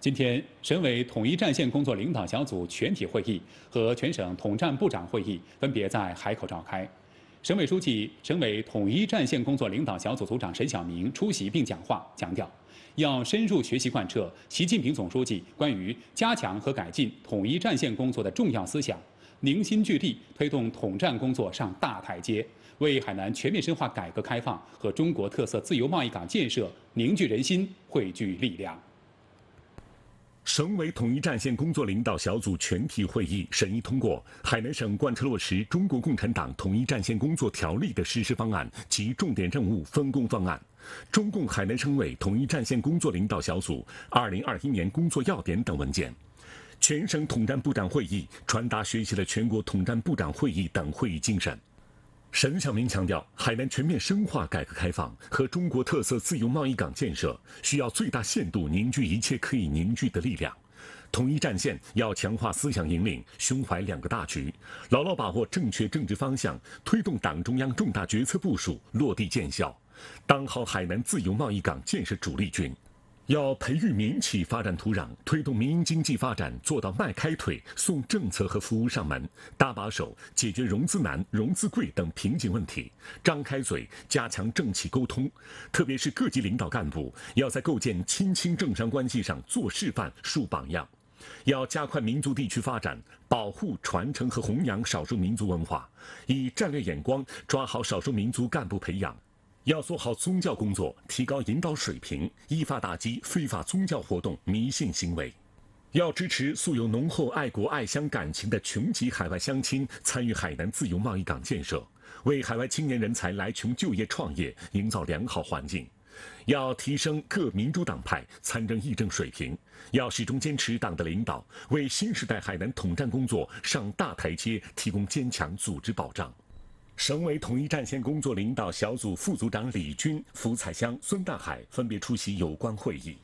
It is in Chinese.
今天，省委统一战线工作领导小组全体会议和全省统战部长会议分别在海口召开。省委书记、省委统一战线工作领导小组组长沈晓明出席并讲话，强调要深入学习贯彻习近平总书记关于加强和改进统一战线工作的重要思想，凝心聚力，推动统战工作上大台阶，为海南全面深化改革开放和中国特色自由贸易港建设凝聚人心、汇聚力量。省委统一战线工作领导小组全体会议审议通过海南省贯彻落实《中国共产党统一战线工作条例》的实施方案及重点任务分工方案、中共海南省委统一战线工作领导小组2021年工作要点等文件，全省统战部长会议传达学习了全国统战部长会议等会议精神。沈晓明强调，海南全面深化改革开放和中国特色自由贸易港建设，需要最大限度凝聚一切可以凝聚的力量。统一战线要强化思想引领，胸怀两个大局，牢牢把握正确政治方向，推动党中央重大决策部署落地见效，当好海南自由贸易港建设主力军。要培育民企发展土壤，推动民营经济发展，做到迈开腿送政策和服务上门，搭把手解决融资难、融资贵等瓶颈问题；张开嘴加强政企沟通，特别是各级领导干部要在构建亲清政商关系上做示范、树榜样。要加快民族地区发展，保护、传承和弘扬少数民族文化，以战略眼光抓好少数民族干部培养。要做好宗教工作，提高引导水平，依法打击非法宗教活动、迷信行为。要支持素有浓厚爱国爱乡感情的穷籍海外乡亲参与海南自由贸易港建设，为海外青年人才来琼就业创业营造良好环境。要提升各民主党派参政议政水平，要始终坚持党的领导，为新时代海南统战工作上大台阶提供坚强组织保障。省委统一战线工作领导小组副组长李军、福彩香、孙大海分别出席有关会议。